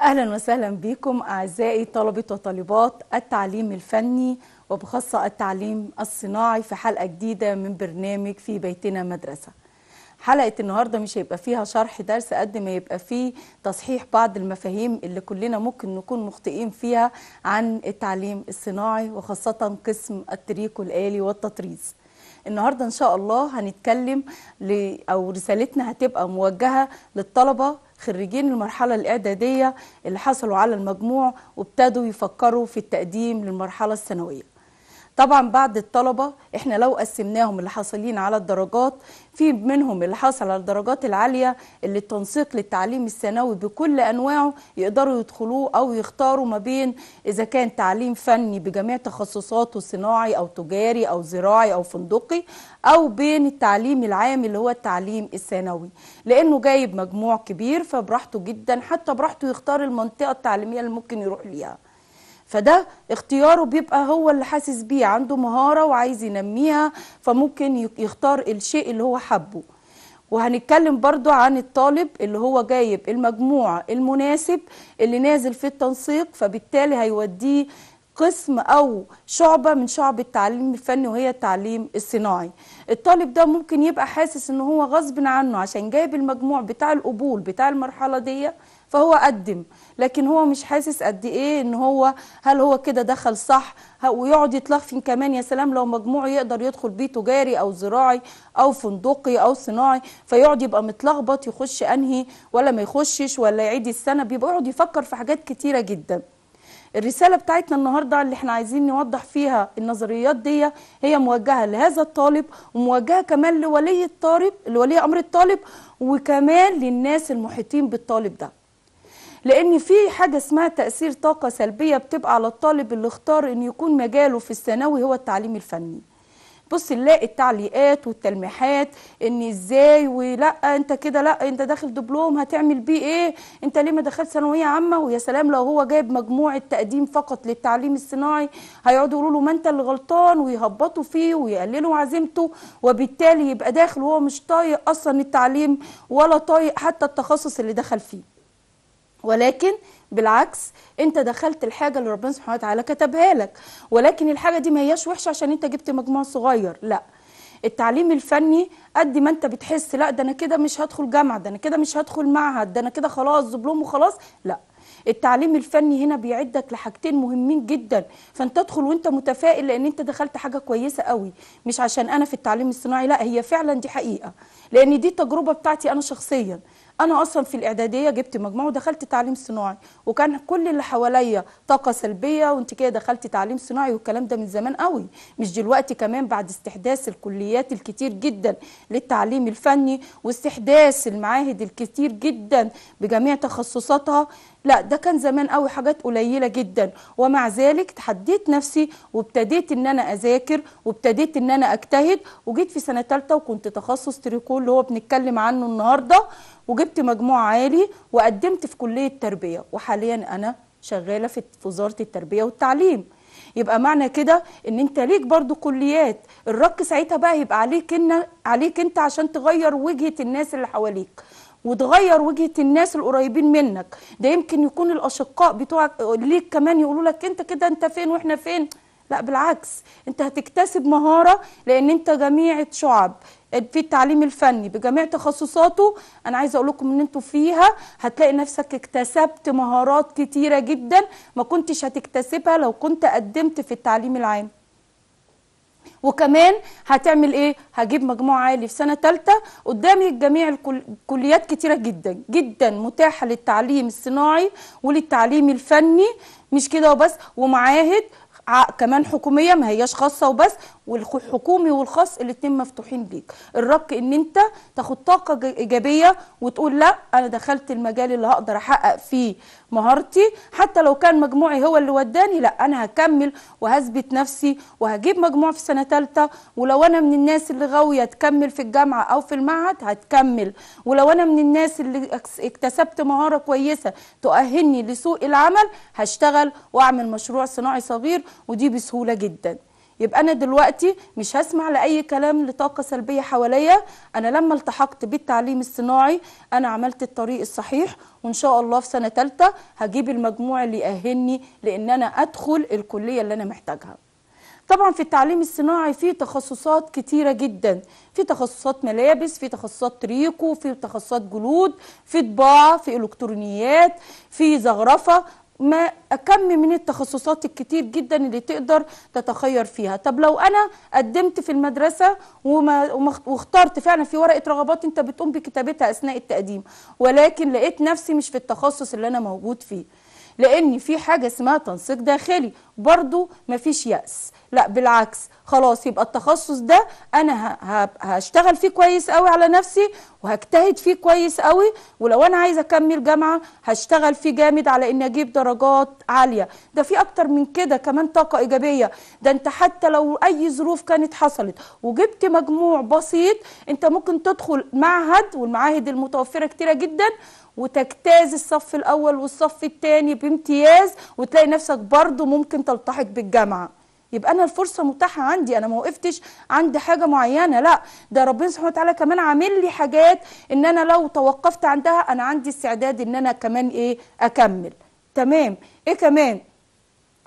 اهلا وسهلا بكم اعزائي طلبه وطالبات التعليم الفني وبخاصه التعليم الصناعي في حلقه جديده من برنامج في بيتنا مدرسه. حلقه النهارده مش هيبقى فيها شرح درس قد ما يبقى فيه تصحيح بعض المفاهيم اللي كلنا ممكن نكون مخطئين فيها عن التعليم الصناعي وخاصه قسم التريك الالي والتطريز. النهارده ان شاء الله هنتكلم او رسالتنا هتبقى موجهه للطلبه خريجين المرحلة الإعدادية اللي حصلوا على المجموع وابتدوا يفكروا في التقديم للمرحلة الثانوية طبعا بعد الطلبه احنا لو قسمناهم اللي حاصلين على الدرجات في منهم اللي حاصل على الدرجات العاليه اللي التنسيق للتعليم الثانوي بكل انواعه يقدروا يدخلوه او يختاروا ما بين اذا كان تعليم فني بجميع تخصصاته صناعي او تجاري او زراعي او فندقي او بين التعليم العام اللي هو التعليم الثانوي لانه جايب مجموع كبير فبراحته جدا حتى براحته يختار المنطقه التعليميه اللي ممكن يروح ليها فده اختياره بيبقى هو اللي حاسس بيه عنده مهارة وعايز ينميها فممكن يختار الشيء اللي هو حبه وهنتكلم برضو عن الطالب اللي هو جايب المجموع المناسب اللي نازل في التنسيق فبالتالي هيوديه قسم أو شعبة من شعب التعليم الفني وهي التعليم الصناعي الطالب ده ممكن يبقى حاسس ان هو غصب عنه عشان جايب المجموع بتاع القبول بتاع المرحلة دي فهو قدم لكن هو مش حاسس قد ايه ان هو هل هو كده دخل صح ويقعد يتلخفن كمان يا سلام لو مجموعه يقدر يدخل بيه تجاري او زراعي او فندقي او صناعي فيقعد يبقى متلخبط يخش انهي ولا ما يخشش ولا يعيد السنه بيبقى يقعد يفكر في حاجات كتيره جدا الرسالة بتاعتنا النهاردة اللي احنا عايزين نوضح فيها النظريات دي هي موجهة لهذا الطالب وموجهة كمان لولي الطالب لولي أمر الطالب وكمان للناس المحيطين بالطالب ده لان في حاجه اسمها تاثير طاقه سلبيه بتبقى على الطالب اللي اختار ان يكون مجاله في الثانوي هو التعليم الفني بص نلاقي التعليقات والتلميحات ان ازاي ولا انت كده لا انت داخل دبلوم هتعمل بيه ايه انت ليه ما دخلت ثانويه عامه ويا سلام لو هو جايب مجموعه تقديم فقط للتعليم الصناعي هيقعدوا يقولوا له ما انت اللي غلطان ويهبطوا فيه ويقللوا عزيمته وبالتالي يبقى داخل وهو مش طايق اصلا التعليم ولا طايق حتى التخصص اللي دخل فيه ولكن بالعكس انت دخلت الحاجه اللي ربنا سبحانه وتعالى كتبها لك ولكن الحاجه دي ما هياش وحشه عشان انت جبت مجموع صغير لا التعليم الفني قد ما انت بتحس لا ده انا كده مش هدخل جامعه ده انا كده مش هدخل معهد ده انا كده خلاص دبلوم وخلاص لا التعليم الفني هنا بيعدك لحاجتين مهمين جدا فانت ادخل وانت متفائل لان انت دخلت حاجه كويسه قوي مش عشان انا في التعليم الصناعي لا هي فعلا دي حقيقه لان دي تجربه بتاعتي انا شخصيا انا اصلا في الاعداديه جبت مجموع ودخلت تعليم صناعي وكان كل اللي حواليا طاقه سلبيه وانت كده دخلتي تعليم صناعي والكلام ده من زمان قوي مش دلوقتي كمان بعد استحداث الكليات الكتير جدا للتعليم الفني واستحداث المعاهد الكتير جدا بجميع تخصصاتها لا ده كان زمان قوي حاجات قليله جدا ومع ذلك تحديت نفسي وابتديت ان انا اذاكر وابتديت ان انا اجتهد وجيت في سنه ثالثه وكنت تخصص تريكول اللي هو بنتكلم عنه النهارده وجبت مجموع عالي وقدمت في كليه تربيه وحاليا انا شغاله في وزاره التربيه والتعليم يبقى معنى كده ان انت ليك برضو كليات الرك ساعتها بقى هيبقى عليك ان عليك انت عشان تغير وجهه الناس اللي حواليك وتغير وجهه الناس القريبين منك ده يمكن يكون الاشقاء بتوعك ليك كمان يقولوا لك انت كده انت فين واحنا فين لا بالعكس انت هتكتسب مهاره لان انت جميع شعب في التعليم الفني بجميع تخصصاته انا عايزه اقول لكم ان انتوا فيها هتلاقي نفسك اكتسبت مهارات كتيره جدا ما كنتش هتكتسبها لو كنت قدمت في التعليم العام وكمان هتعمل ايه هجيب مجموع عالي في سنه ثالثه قدامي الجميع الكليات كتيره جدا جدا متاحه للتعليم الصناعي وللتعليم الفني مش كده وبس ومعاهد كمان حكوميه ما هياش خاصه وبس والحكومي والخاص الاثنين مفتوحين ليك الرك ان انت تاخد طاقه ايجابيه وتقول لا انا دخلت المجال اللي هقدر احقق فيه مهارتي حتى لو كان مجموعي هو اللي وداني لا انا هكمل وهثبت نفسي وهجيب مجموع في سنه ثالثه ولو انا من الناس اللي غاويه تكمل في الجامعه او في المعهد هتكمل ولو انا من الناس اللي اكتسبت مهاره كويسه تؤهلني لسوق العمل هشتغل واعمل مشروع صناعي صغير ودي بسهوله جدا يبقى انا دلوقتي مش هسمع لاي كلام لطاقه سلبيه حواليا انا لما التحقت بالتعليم الصناعي انا عملت الطريق الصحيح وان شاء الله في سنه ثالثه هجيب المجموع اللي يأهلني لان انا ادخل الكليه اللي انا محتاجها طبعا في التعليم الصناعي في تخصصات كتيره جدا في تخصصات ملابس في تخصصات تريكو في تخصصات جلود في طباعه في الكترونيات في زغرفه ما كم من التخصصات الكتير جدا اللي تقدر تتخير فيها طب لو انا قدمت في المدرسه وما واخترت فعلا في ورقه رغبات انت بتقوم بكتابتها اثناء التقديم ولكن لقيت نفسي مش في التخصص اللي انا موجود فيه لان في حاجه اسمها تنسيق داخلي برضو مفيش ياس لا بالعكس خلاص يبقى التخصص ده انا هشتغل فيه كويس قوي على نفسي وهجتهد فيه كويس قوي ولو انا عايزه اكمل جامعه هشتغل فيه جامد على اني اجيب درجات عاليه ده في اكتر من كده كمان طاقه ايجابيه ده انت حتى لو اي ظروف كانت حصلت وجبت مجموع بسيط انت ممكن تدخل معهد والمعاهد المتوفره كتيره جدا وتجتاز الصف الاول والصف الثاني بامتياز وتلاقي نفسك برضو ممكن تلتحق بالجامعه يبقى انا الفرصه متاحه عندي انا ما وقفتش عند حاجه معينه لا ده ربنا سبحانه وتعالى كمان عامل لي حاجات ان انا لو توقفت عندها انا عندي استعداد ان انا كمان ايه اكمل تمام ايه كمان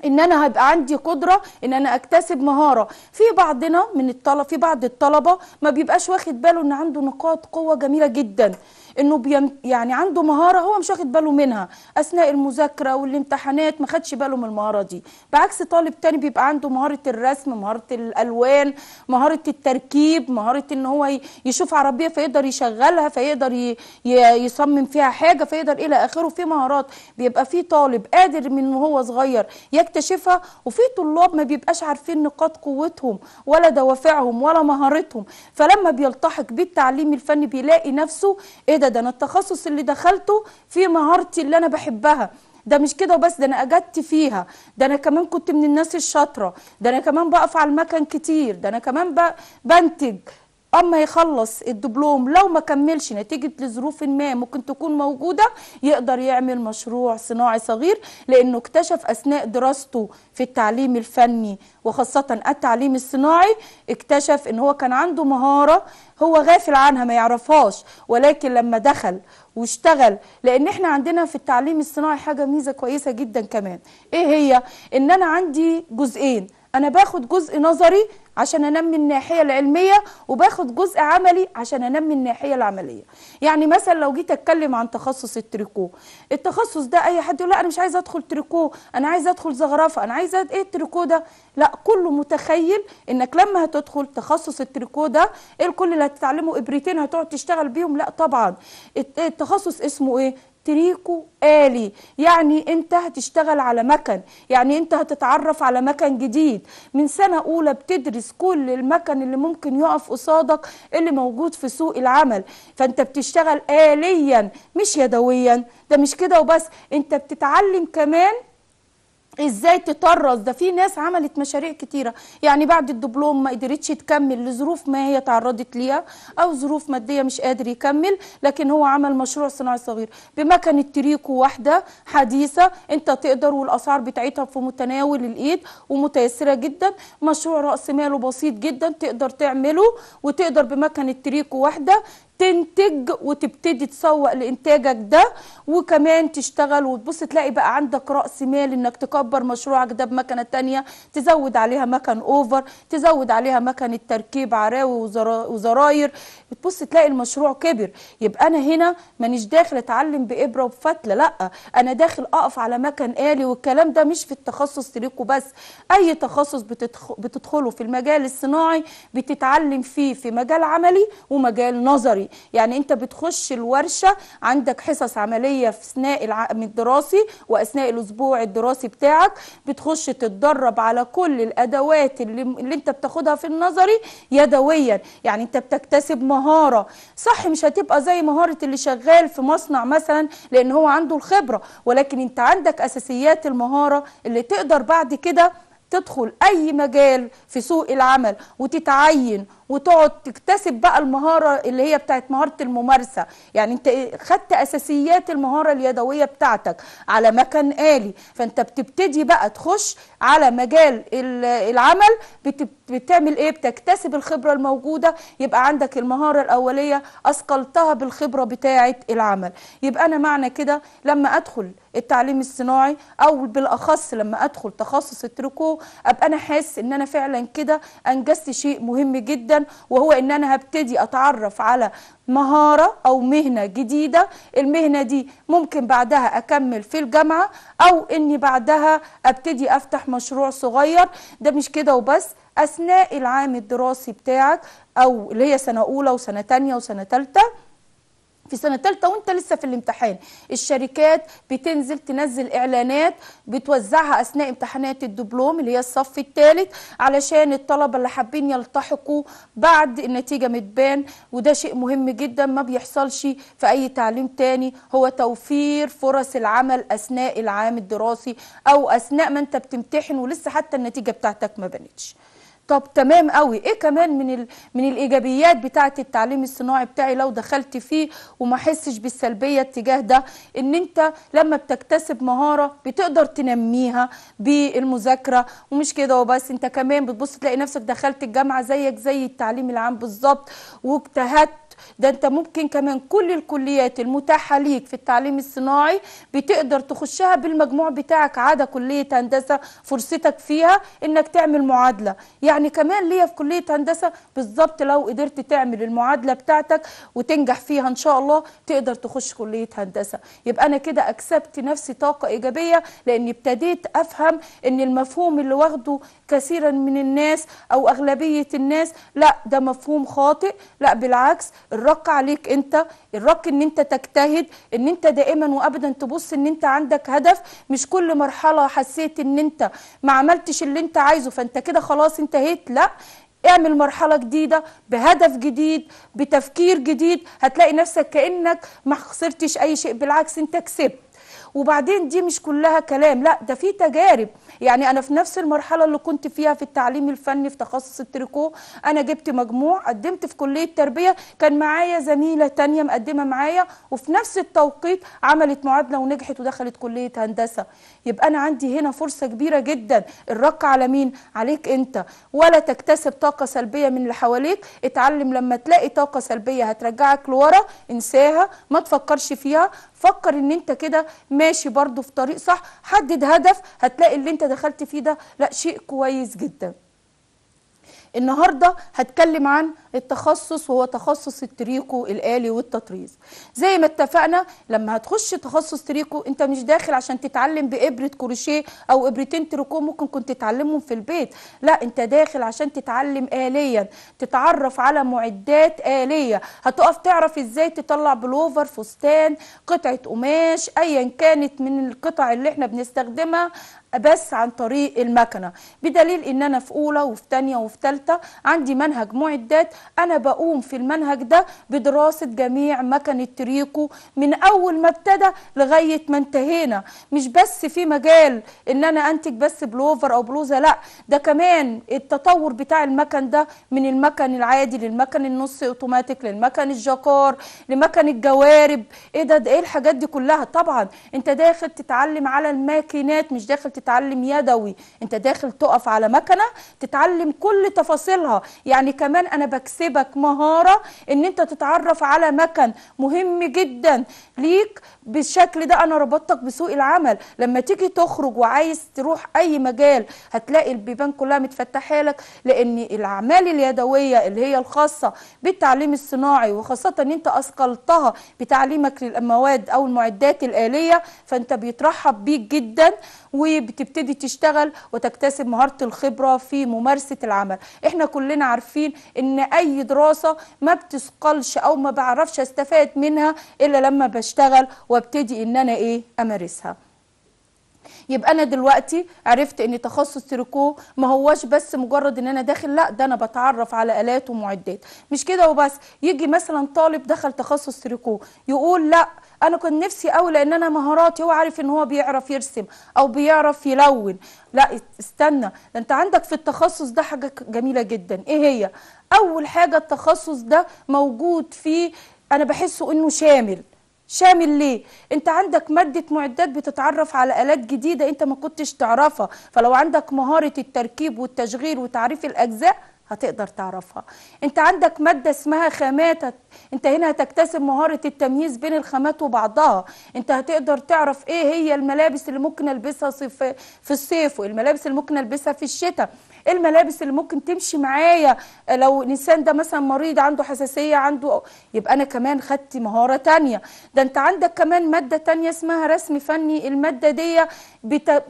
ان انا هيبقى عندي قدره ان انا اكتسب مهاره في بعضنا من الطلبه في بعض الطلبه ما بيبقاش واخد باله ان عنده نقاط قوه جميله جدا انه بيم يعني عنده مهاره هو مش واخد باله منها اثناء المذاكره والامتحانات ما خدش باله من المهاره دي بعكس طالب تاني بيبقى عنده مهاره الرسم مهاره الالوان مهاره التركيب مهاره ان هو يشوف عربيه فيقدر يشغلها فيقدر يصمم فيها حاجه فيقدر الى اخره في مهارات بيبقى في طالب قادر من وهو صغير يكتشفها وفي طلاب ما بيبقاش عارفين نقاط قوتهم ولا دوافعهم ولا مهارتهم فلما بيلتحق بالتعليم الفني بيلاقي نفسه كده ده انا التخصص اللي دخلته في مهارتي اللي انا بحبها ده مش كده وبس ده انا اجدت فيها ده انا كمان كنت من الناس الشاطره ده انا كمان بقف على المكن كتير ده انا كمان بنتج اما يخلص الدبلوم لو ما كملش نتيجه لظروف ما ممكن تكون موجوده يقدر يعمل مشروع صناعي صغير لانه اكتشف اثناء دراسته في التعليم الفني وخاصه التعليم الصناعي اكتشف ان هو كان عنده مهاره هو غافل عنها ما يعرفهاش ولكن لما دخل واشتغل لان احنا عندنا في التعليم الصناعي حاجه ميزه كويسه جدا كمان ايه هي ان انا عندي جزئين انا باخد جزء نظري عشان انمي الناحيه العلميه وباخد جزء عملي عشان انمي الناحيه العمليه يعني مثلا لو جيت اتكلم عن تخصص التريكو التخصص ده اي حد يقول لا انا مش عايز ادخل تريكو انا عايز ادخل زغرفه انا عايز ايه التريكو ده لا كله متخيل انك لما هتدخل تخصص التريكو ده ايه الكل اللي هتتعلمه ابرتين هتقعد تشتغل بيهم لا طبعا التخصص اسمه ايه تريكو آلي يعني انت هتشتغل على مكن يعني انت هتتعرف على مكن جديد من سنة أولى بتدرس كل المكن اللي ممكن يقف قصادك اللي موجود في سوق العمل فانت بتشتغل آليا مش يدويا ده مش كده وبس انت بتتعلم كمان ازاي تطرز ده في ناس عملت مشاريع كتيره يعني بعد الدبلوم ما قدرتش تكمل لظروف ما هي تعرضت ليها او ظروف ماديه مش قادر يكمل لكن هو عمل مشروع صناعي صغير بمكنه تريكو واحده حديثه انت تقدر والاسعار بتاعتها في متناول الايد ومتيسره جدا مشروع راس ماله بسيط جدا تقدر تعمله وتقدر بمكنه تريكو واحده تنتج وتبتدي تسوق لانتاجك ده وكمان تشتغل وتبص تلاقي بقى عندك راس مال انك تكبر مشروعك ده بمكنه ثانيه تزود عليها مكن اوفر تزود عليها مكنه تركيب عراوي وزراير بتبص تلاقي المشروع كبر يبقى انا هنا مانيش داخل اتعلم بابره وبفتله لا انا داخل اقف على مكن الي والكلام ده مش في التخصص ليكوا بس اي تخصص بتدخله في المجال الصناعي بتتعلم فيه في مجال عملي ومجال نظري يعني انت بتخش الورشه عندك حصص عمليه في اثناء العام الدراسي واثناء الاسبوع الدراسي بتاعك بتخش تتدرب على كل الادوات اللي, اللي انت بتاخدها في النظري يدويا يعني انت بتكتسب مهاره صح مش هتبقى زي مهاره اللي شغال في مصنع مثلا لان هو عنده الخبره ولكن انت عندك اساسيات المهاره اللي تقدر بعد كده تدخل اي مجال في سوق العمل وتتعين وتقعد تكتسب بقى المهاره اللي هي بتاعت مهاره الممارسه يعني انت خدت اساسيات المهاره اليدويه بتاعتك على مكان الي فانت بتبتدي بقى تخش على مجال العمل بتعمل ايه بتكتسب الخبره الموجوده يبقى عندك المهاره الاوليه اثقلتها بالخبره بتاعه العمل يبقى انا معنى كده لما ادخل التعليم الصناعي او بالاخص لما ادخل تخصص التريكو ابقى انا حاسس ان انا فعلا كده انجزت شيء مهم جدا وهو ان انا هبتدي اتعرف على مهارة أو مهنة جديدة المهنة دي ممكن بعدها أكمل في الجامعة أو أني بعدها أبتدي أفتح مشروع صغير ده مش كده وبس أثناء العام الدراسي بتاعك أو اللي هي سنة أولى وسنة تانية وسنة تالتة في سنه ثالثه وانت لسه في الامتحان الشركات بتنزل تنزل اعلانات بتوزعها اثناء امتحانات الدبلوم اللي هي الصف الثالث علشان الطلبه اللي حابين يلتحقوا بعد النتيجه متبان وده شيء مهم جدا ما بيحصلش في اي تعليم تاني هو توفير فرص العمل اثناء العام الدراسي او اثناء ما انت بتمتحن ولسه حتى النتيجه بتاعتك ما بانتش طب تمام قوي ايه كمان من ال... من الايجابيات بتاعه التعليم الصناعي بتاعي لو دخلت فيه وما احسش بالسلبيه اتجاه ده ان انت لما بتكتسب مهاره بتقدر تنميها بالمذاكره ومش كده وبس انت كمان بتبص تلاقي نفسك دخلت الجامعه زيك زي التعليم العام بالظبط واجتهدت ده انت ممكن كمان كل الكليات المتاحه ليك في التعليم الصناعي بتقدر تخشها بالمجموع بتاعك عدا كليه هندسه فرصتك فيها انك تعمل معادله يعني كمان ليا في كليه هندسه بالظبط لو قدرت تعمل المعادله بتاعتك وتنجح فيها ان شاء الله تقدر تخش كليه هندسه يبقى انا كده اكسبت نفسي طاقه ايجابيه لاني ابتديت افهم ان المفهوم اللي واخده كثيرا من الناس أو أغلبية الناس لا ده مفهوم خاطئ لا بالعكس الرق عليك أنت الرق أن أنت تجتهد أن أنت دائما وأبدا تبص أن أنت عندك هدف مش كل مرحلة حسيت أن أنت ما عملتش اللي أنت عايزه فأنت كده خلاص انتهيت لا اعمل مرحله جديده بهدف جديد بتفكير جديد هتلاقي نفسك كانك ما خسرتش اي شيء بالعكس انت كسبت وبعدين دي مش كلها كلام لا ده في تجارب يعني انا في نفس المرحله اللي كنت فيها في التعليم الفني في تخصص التريكو انا جبت مجموع قدمت في كليه تربيه كان معايا زميله تانية مقدمه معايا وفي نفس التوقيت عملت معادله ونجحت ودخلت كليه هندسه يبقى انا عندي هنا فرصه كبيره جدا الرق على مين عليك انت ولا تكتسب طاقه سلبيه من اللي حواليك اتعلم لما تلاقي طاقه سلبيه هترجعك لورا انساها ما تفكرش فيها فكر ان انت كده ماشي برضو في طريق صح حدد هدف هتلاقي اللي انت دخلت فيه ده لا شيء كويس جدا النهارده هتكلم عن التخصص وهو تخصص التريكو الآلي والتطريز زي ما اتفقنا لما هتخش تخصص تريكو انت مش داخل عشان تتعلم بإبرة كروشيه أو إبرتين تريكو ممكن كنت تتعلمهم في البيت لا انت داخل عشان تتعلم آليا تتعرف على معدات آلية هتقف تعرف ازاي تطلع بلوفر فستان قطعة قماش أيا كانت من القطع اللي احنا بنستخدمها بس عن طريق المكنه بدليل ان انا في اولى وفي ثانيه وفي ثالثه عندي منهج معدات انا بقوم في المنهج ده بدراسه جميع مكن التريكو من اول ما ابتدى لغايه ما انتهينا مش بس في مجال ان انا انتج بس بلوفر او بلوزه لا ده كمان التطور بتاع المكن ده من المكن العادي للمكن النص اوتوماتيك للمكن الجكار لمكن الجوارب ايه ده, ده ايه الحاجات دي كلها طبعا انت داخل تتعلم على الماكينات مش داخل تتعلم يدوي انت داخل تقف على مكنه تتعلم كل تفاصيلها يعني كمان انا بكسبك مهاره ان انت تتعرف على مكن مهم جدا ليك بالشكل ده انا ربطتك بسوق العمل لما تيجي تخرج وعايز تروح اي مجال هتلاقي البيبان كلها متفتحه لك لان الاعمال اليدويه اللي هي الخاصه بالتعليم الصناعي وخاصه ان انت اثقلتها بتعليمك للمواد او المعدات الاليه فانت بيترحب بيك جدا وبتبتدي تشتغل وتكتسب مهاره الخبره في ممارسه العمل احنا كلنا عارفين ان اي دراسه ما بتثقلش او ما بعرفش استفاد منها الا لما بشتغل وابتدي ان انا ايه امارسها يبقى انا دلوقتي عرفت ان تخصص تريكو ما هوش بس مجرد ان انا داخل لا ده انا بتعرف على الات ومعدات مش كده وبس يجي مثلا طالب دخل تخصص تريكو يقول لا انا كنت نفسي قوي لان انا مهاراتي هو عارف ان هو بيعرف يرسم او بيعرف يلون لا استنى انت عندك في التخصص ده حاجه جميله جدا ايه هي اول حاجه التخصص ده موجود فيه انا بحسه انه شامل شامل ليه انت عندك ماده معدات بتتعرف على الات جديده انت ما كنتش تعرفها فلو عندك مهاره التركيب والتشغيل وتعريف الاجزاء هتقدر تعرفها انت عندك مادة اسمها خامات انت هنا هتكتسب مهارة التمييز بين الخامات وبعضها انت هتقدر تعرف ايه هي الملابس اللي ممكن البسها في الصيف والملابس اللي ممكن البسها في الشتاء ايه الملابس اللي ممكن تمشي معايا آه، لو الانسان ده مثلا مريض عنده حساسيه عنده يبقى انا كمان خدت مهاره تانية ده انت عندك كمان ماده تانية اسمها رسم فني الماده دي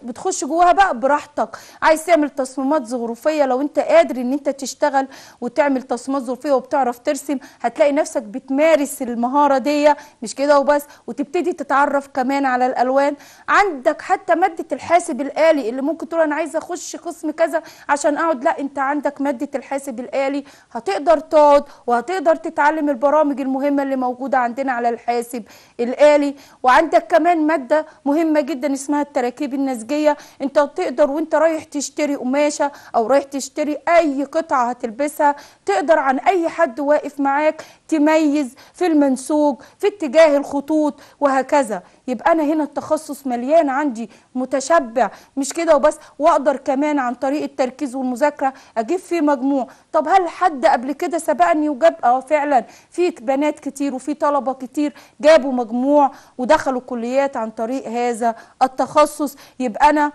بتخش جواها بقى براحتك عايز تعمل تصميمات ظروفيه لو انت قادر ان انت تشتغل وتعمل تصميمات ظروفيه وبتعرف ترسم هتلاقي نفسك بتمارس المهاره دي مش كده وبس وتبتدي تتعرف كمان على الالوان عندك حتى ماده الحاسب الالي اللي ممكن تقول انا عايز اخش قسم كذا عشان اقعد لا انت عندك ماده الحاسب الالي هتقدر تقعد وهتقدر تتعلم البرامج المهمه اللي موجوده عندنا على الحاسب الالي وعندك كمان ماده مهمه جدا اسمها التراكيب تركيب النسجيه انت تقدر وانت رايح تشتري قماشه او رايح تشتري اي قطعه هتلبسها تقدر عن اي حد واقف معاك تميز في المنسوج في اتجاه الخطوط وهكذا يبقى انا هنا التخصص مليان عندي متشبع مش كده وبس واقدر كمان عن طريق التركيز والمذاكره اجيب فيه مجموع طب هل حد قبل كده سبقني وجاب اه فعلا في بنات كتير وفي طلبه كتير جابوا مجموع ودخلوا كليات عن طريق هذا التخصص يبقى انا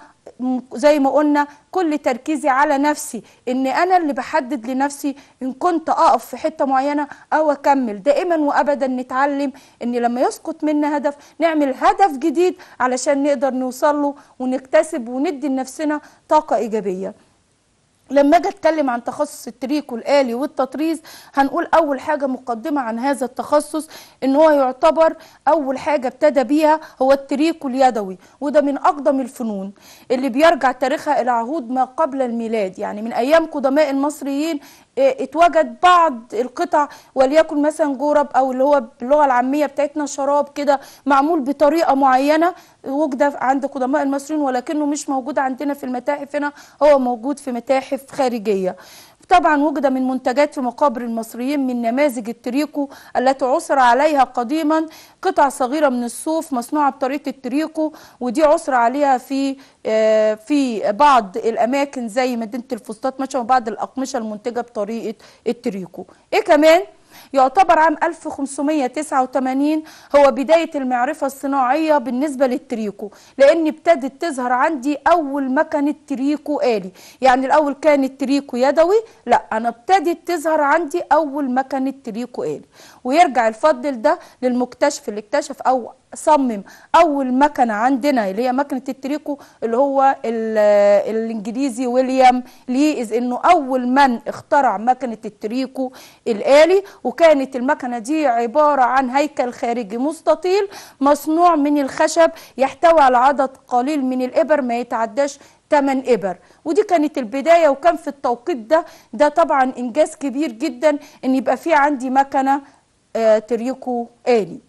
زي ما قلنا كل تركيزي على نفسي ان انا اللي بحدد لنفسي ان كنت اقف في حته معينه او اكمل دائما وابدا نتعلم ان لما يسقط منا هدف نعمل هدف جديد علشان نقدر نوصل له ونكتسب وندي لنفسنا طاقه ايجابيه لما اجي اتكلم عن تخصص التريكو الالي والتطريز هنقول اول حاجه مقدمه عن هذا التخصص ان هو يعتبر اول حاجه ابتدى بيها هو التريكو اليدوي وده من اقدم الفنون اللي بيرجع تاريخها الى عهود ما قبل الميلاد يعني من ايام قدماء المصريين اتوجد بعض القطع وليكن مثلا جورب او اللي هو باللغه العاميه بتاعتنا شراب كده معمول بطريقه معينه وجد عند قدماء المصريين ولكنه مش موجود عندنا في المتاحف هنا هو موجود في متاحف خارجيه طبعا وجد من منتجات في مقابر المصريين من نماذج التريكو التي عثر عليها قديما قطع صغيرة من الصوف مصنوعة بطريقة التريكو ودي عثر عليها في آه، في بعض الأماكن زي مدينة الفسطاط مثلا وبعض الأقمشة المنتجة بطريقة التريكو إيه كمان؟ يعتبر عام 1589 هو بداية المعرفة الصناعية بالنسبة للتريكو لأن ابتدت تظهر عندي أول مكنة تريكو آلي يعني الأول كان التريكو يدوي لا أنا ابتدت تظهر عندي أول مكنة تريكو آلي ويرجع الفضل ده للمكتشف اللي اكتشف أو صمم اول مكنه عندنا اللي هي مكنه التريكو اللي هو الانجليزي ويليام لي اذ انه اول من اخترع مكنه التريكو الالي وكانت المكنه دي عباره عن هيكل خارجي مستطيل مصنوع من الخشب يحتوي على عدد قليل من الابر ما يتعداش 8 ابر ودي كانت البدايه وكان في التوقيت ده ده طبعا انجاز كبير جدا ان يبقى في عندي مكنه آه، تريكو الي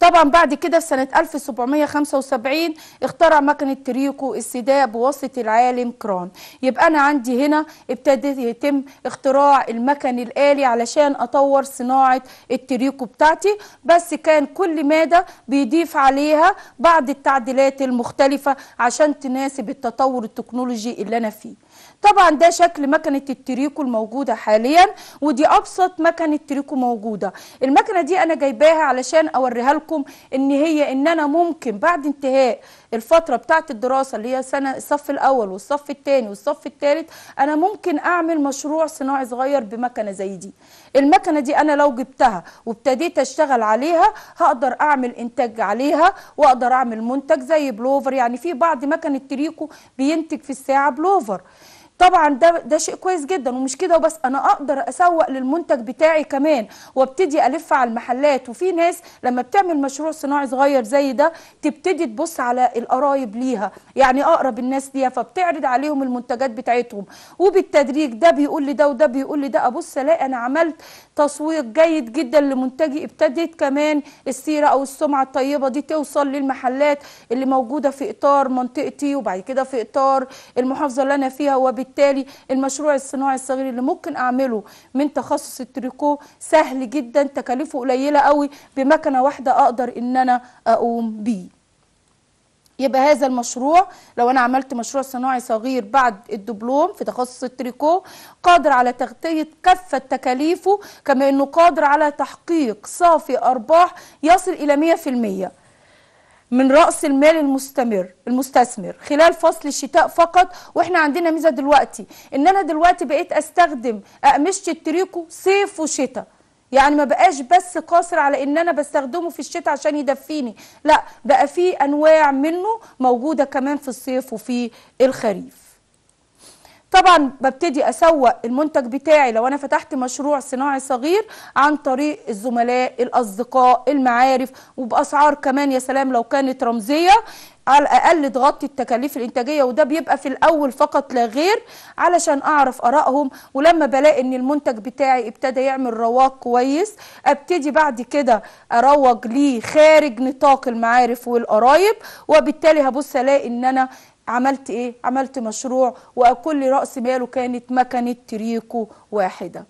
طبعا بعد كده في سنة 1775 اخترع مكنة تريكو السداء بواسطة العالم كران يبقى أنا عندي هنا ابتدت يتم اختراع المكن الآلي علشان أطور صناعة التريكو بتاعتي بس كان كل مادة بيضيف عليها بعض التعديلات المختلفة عشان تناسب التطور التكنولوجي اللي أنا فيه طبعا ده شكل مكنه التريكو الموجوده حاليا ودي ابسط مكنه تريكو موجوده المكنه دي انا جايباها علشان اوريها لكم ان هي ان انا ممكن بعد انتهاء الفتره بتاعه الدراسه اللي هي سنه الصف الاول والصف الثاني والصف الثالث انا ممكن اعمل مشروع صناعي صغير بمكنه زي دي المكنه دي انا لو جبتها وابتديت اشتغل عليها هقدر اعمل انتاج عليها واقدر اعمل منتج زي بلوفر يعني في بعض مكن التريكو بينتج في الساعه بلوفر طبعا ده ده شيء كويس جدا ومش كده وبس انا اقدر اسوق للمنتج بتاعي كمان وابتدي الف على المحلات وفي ناس لما بتعمل مشروع صناعي صغير زي ده تبتدي تبص على القرايب ليها يعني اقرب الناس ليها فبتعرض عليهم المنتجات بتاعتهم وبالتدريج ده بيقول لي ده وده بيقول لي ده ابص الاقي انا عملت تسويق جيد جدا لمنتجي ابتدت كمان السيره او السمعه الطيبه دي توصل للمحلات اللي موجوده في اطار منطقتي وبعد كده في اطار المحافظه اللي انا فيها وبالتالي وبالتالي المشروع الصناعي الصغير اللي ممكن اعمله من تخصص التريكو سهل جدا تكاليفه قليله قوي بمكنه واحده اقدر ان انا اقوم بيه يبقى هذا المشروع لو انا عملت مشروع صناعي صغير بعد الدبلوم في تخصص التريكو قادر على تغطيه كافه تكاليفه كما انه قادر على تحقيق صافي ارباح يصل الى 100% من رأس المال المستمر المستثمر خلال فصل الشتاء فقط واحنا عندنا ميزة دلوقتي ان انا دلوقتي بقيت استخدم اقمشة التريكو صيف وشتاء يعني ما بقاش بس قاصر على ان انا بستخدمه في الشتاء عشان يدفيني لا بقى في انواع منه موجودة كمان في الصيف وفي الخريف طبعا ببتدي اسوق المنتج بتاعي لو انا فتحت مشروع صناعي صغير عن طريق الزملاء الاصدقاء المعارف وباسعار كمان يا سلام لو كانت رمزيه على الاقل تغطي التكاليف الانتاجيه وده بيبقى في الاول فقط لا غير علشان اعرف ارائهم ولما بلاقي ان المنتج بتاعي ابتدى يعمل رواق كويس ابتدي بعد كده اروج ليه خارج نطاق المعارف والقرايب وبالتالي هبص الاقي ان انا عملت ايه عملت مشروع وكل راس ماله كانت مكنه تريكو واحده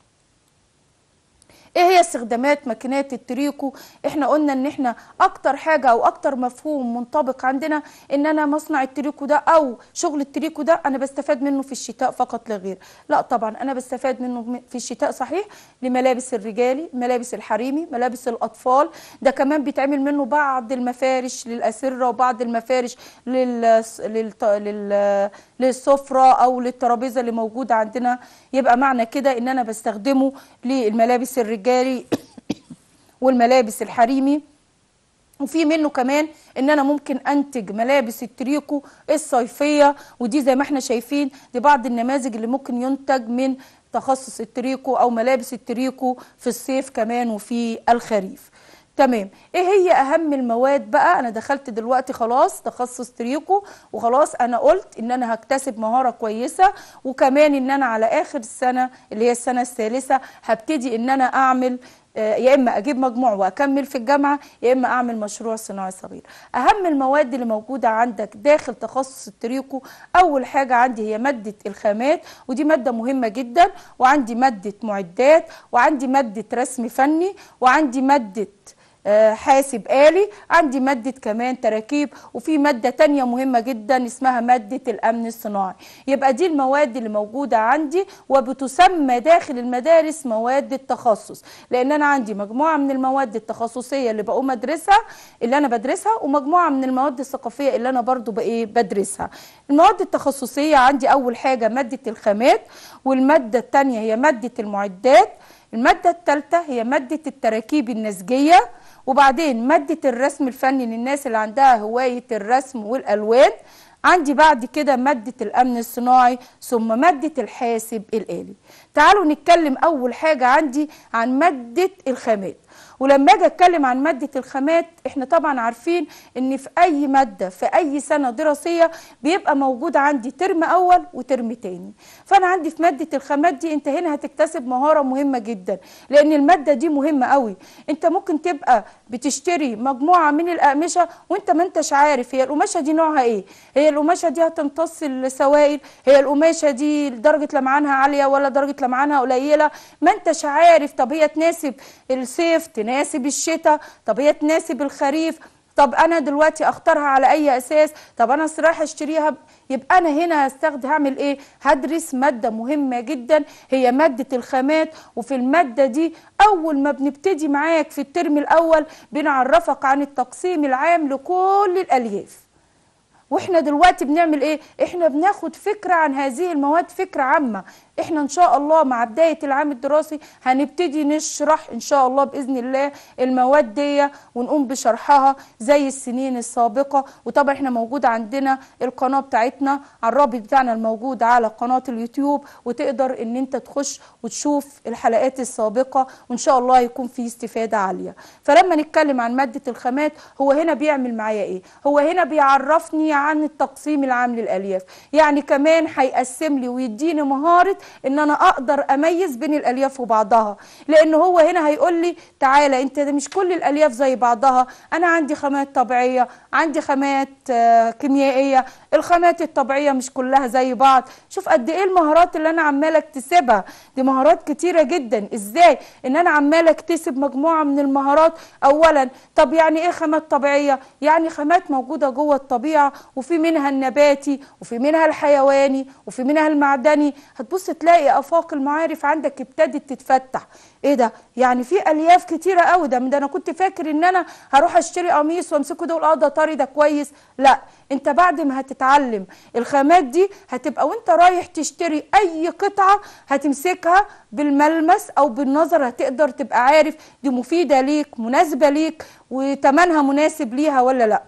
ايه هي استخدامات ماكينات التريكو احنا قلنا ان احنا اكتر حاجه او اكتر مفهوم منطبق عندنا ان انا مصنع التريكو ده او شغل التريكو ده انا بستفاد منه في الشتاء فقط لا غير لا طبعا انا بستفاد منه في الشتاء صحيح لملابس الرجالي ملابس الحريمي ملابس الاطفال ده كمان بيتعمل منه بعض المفارش للاسره وبعض المفارش لل... لل... لل... للسفرة أو للترابيزة اللي موجودة عندنا يبقى معنى كده إن أنا بستخدمه للملابس الرجالي والملابس الحريمي وفي منه كمان ان انا ممكن انتج ملابس التريكو الصيفيه ودي زي ما احنا شايفين دي بعض النماذج اللي ممكن ينتج من تخصص التريكو او ملابس التريكو في الصيف كمان وفي الخريف تمام ايه هي اهم المواد بقى انا دخلت دلوقتي خلاص تخصص تريكو وخلاص انا قلت ان انا هكتسب مهاره كويسه وكمان ان انا على اخر السنه اللي هي السنه الثالثه هبتدي ان انا اعمل آه، يا اما اجيب مجموع واكمل في الجامعه يا اما اعمل مشروع صناعي صغير اهم المواد اللي موجوده عندك داخل تخصص التريكو اول حاجه عندي هي ماده الخامات ودي ماده مهمه جدا وعندي ماده معدات وعندي ماده رسم فني وعندي ماده آه، حاسب آلي عندي مادة كمان تراكيب وفي مادة تانية مهمة جدا اسمها مادة الأمن الصناعي يبقى دي المواد اللي موجودة عندي وبتسمى داخل المدارس مواد التخصص لأن أنا عندي مجموعة من المواد التخصصية اللي بقوم أدرسها اللي أنا بدرسها ومجموعة من المواد الثقافية اللي أنا برضو بإيه بدرسها المواد التخصصية عندي أول حاجة مادة الخامات والمادة التانية هي مادة المعدات المادة الثالثة هي مادة التراكيب النسجية وبعدين مادة الرسم الفني للناس اللي عندها هواية الرسم والألوان عندي بعد كده مادة الأمن الصناعي ثم مادة الحاسب الآلي تعالوا نتكلم أول حاجة عندي عن مادة الخامات ولما أجي أتكلم عن مادة الخامات احنا طبعا عارفين ان في اي ماده في اي سنه دراسيه بيبقى موجود عندي ترم اول وترم تاني فانا عندي في ماده الخامات دي انت هنا هتكتسب مهاره مهمه جدا لان الماده دي مهمه قوي انت ممكن تبقى بتشتري مجموعه من الاقمشه وانت ما انتش عارف هي القماشه دي نوعها ايه هي القماشه دي هتمتص السوائل هي القماشه دي درجه لمعانها عاليه ولا درجه لمعانها قليله ما انتش عارف طب هي تناسب الصيف تناسب الشتاء طب هي تناسب الخ... الخريف طب انا دلوقتي اختارها على اي اساس طب انا رايح اشتريها يبقى انا هنا هستخدم هعمل ايه هدرس ماده مهمه جدا هي ماده الخامات وفي الماده دي اول ما بنبتدي معاك في الترم الاول بنعرفك عن التقسيم العام لكل الالياف واحنا دلوقتي بنعمل ايه احنا بناخد فكره عن هذه المواد فكره عامه احنا ان شاء الله مع بدايه العام الدراسي هنبتدي نشرح ان شاء الله باذن الله المواد دي ونقوم بشرحها زي السنين السابقه وطبعا احنا موجود عندنا القناه بتاعتنا على الرابط بتاعنا الموجود على قناه اليوتيوب وتقدر ان انت تخش وتشوف الحلقات السابقه وان شاء الله يكون في استفاده عاليه فلما نتكلم عن ماده الخامات هو هنا بيعمل معايا ايه هو هنا بيعرفني عن التقسيم العام للالياف يعني كمان هيقسم لي ويديني مهاره ان انا اقدر اميز بين الالياف وبعضها لان هو هنا هيقول لي تعالى انت ده مش كل الالياف زي بعضها انا عندي خامات طبيعيه عندي خامات آه، كيميائيه الخامات الطبيعيه مش كلها زي بعض شوف قد ايه المهارات اللي انا عماله اكتسبها دي مهارات كتيره جدا ازاي ان انا عماله اكتسب مجموعه من المهارات اولا طب يعني ايه خامات طبيعيه يعني خامات موجوده جوه الطبيعه وفي منها النباتي وفي منها الحيواني وفي منها المعدني هتبص تلاقي افاق المعارف عندك ابتدت تتفتح ايه ده يعني في الياف كتيره قوي ده ده انا كنت فاكر ان انا هروح اشتري قميص وامسكه ده واقول اه ده طري ده كويس لا انت بعد ما هتتعلم الخامات دي هتبقى وانت رايح تشتري اي قطعه هتمسكها بالملمس او بالنظر هتقدر تبقى عارف دي مفيده ليك مناسبه ليك وتمنها مناسب ليها ولا لا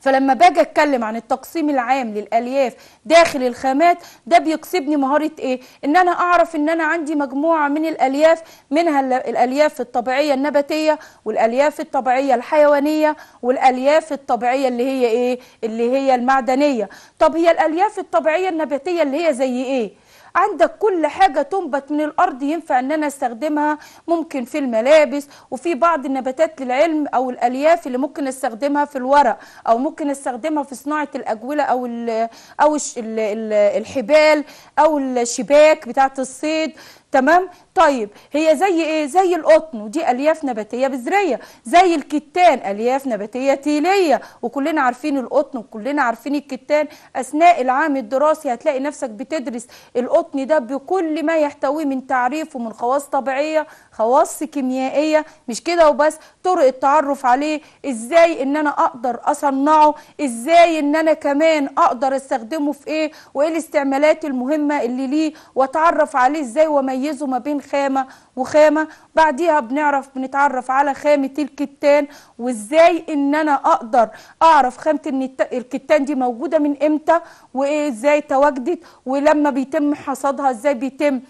فلما باجي اتكلم عن التقسيم العام للالياف داخل الخامات ده بيكسبني مهاره ايه ان انا اعرف ان انا عندي مجموعه من الالياف منها الالياف الطبيعيه النباتيه والالياف الطبيعيه الحيوانيه والالياف الطبيعيه اللي هي ايه اللي هي المعدنيه طب هي الالياف الطبيعيه النباتيه اللي هي زي ايه عندك كل حاجة تنبت من الأرض ينفع أن أنا استخدمها ممكن في الملابس وفي بعض النباتات للعلم أو الألياف اللي ممكن استخدمها في الورق أو ممكن استخدمها في صناعة الأجولة أو الـ أو الـ الحبال أو الشباك بتاعة الصيد تمام طيب هي زي ايه زي القطن ودي الياف نباتيه بذريه زي الكتان الياف نباتيه تيليه وكلنا عارفين القطن وكلنا عارفين الكتان اثناء العام الدراسي هتلاقي نفسك بتدرس القطن ده بكل ما يحتويه من تعريف ومن خواص طبيعيه خواص كيميائيه مش كده وبس طرق التعرف عليه ازاي ان انا اقدر اصنعه ازاي ان انا كمان اقدر استخدمه في ايه وايه الاستعمالات المهمه اللي ليه واتعرف عليه ازاي واميزه ما بين خامة وخامة بعديها بنعرف بنتعرف على خامة الكتان وازاي ان انا اقدر اعرف خامة الكتان دي موجودة من امتى وازاي تواجدت ولما بيتم حصادها ازاي بيتم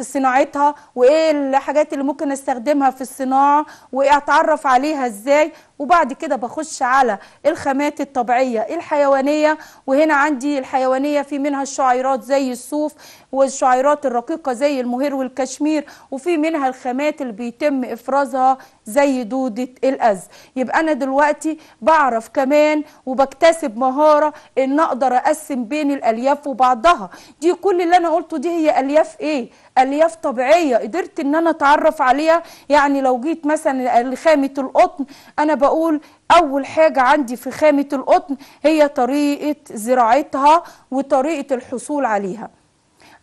صناعتها وايه الحاجات اللي ممكن استخدمها في الصناعه واتعرف عليها ازاي وبعد كده بخش على الخامات الطبيعية الحيوانية وهنا عندي الحيوانية في منها الشعيرات زي الصوف والشعيرات الرقيقة زي المهير والكشمير وفي منها الخامات اللي بيتم إفرازها زي دودة الأز يبقى أنا دلوقتي بعرف كمان وبكتسب مهارة إن أقدر أقسم بين الألياف وبعضها دي كل اللي أنا قلته دي هي ألياف إيه؟ الياف طبيعيه قدرت ان انا اتعرف عليها يعني لو جيت مثلا لخامه القطن انا بقول بقول اول حاجه عندي في خامه القطن هي طريقه زراعتها وطريقه الحصول عليها